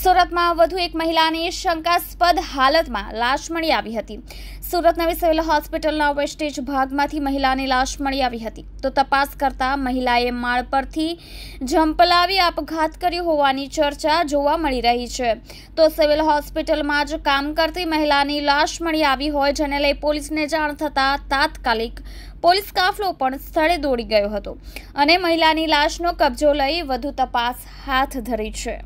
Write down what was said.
સુરતમાં વધુ એક મહિલાની શંકાસ્પદ હાલતમાં લાશ મળી આવી હતી સુરતના નવી સિવિલ હોસ્પિટલના વેસ્ટેજ ભાગમાંથી મહિલાની લાશ મળી આવી હતી તો તપાસ કરતા મહિલાએ માળ પરથી ઝંપલાવી આપઘાત કર્યો હોવાની ચર્ચા જોવા મળી રહી છે તો સિવિલ હોસ્પિટલમાં જ કામ કરતી મહિલાની લાશ મળી આવી હોય જેને લઈ પોલીસને જાણ થતાં તાત્કાલિક પોલીસ કાફલો પણ સ્થળે દોડી ગયો હતો અને મહિલાની લાશનો કબજો લઈ વધુ તપાસ હાથ ધરી છે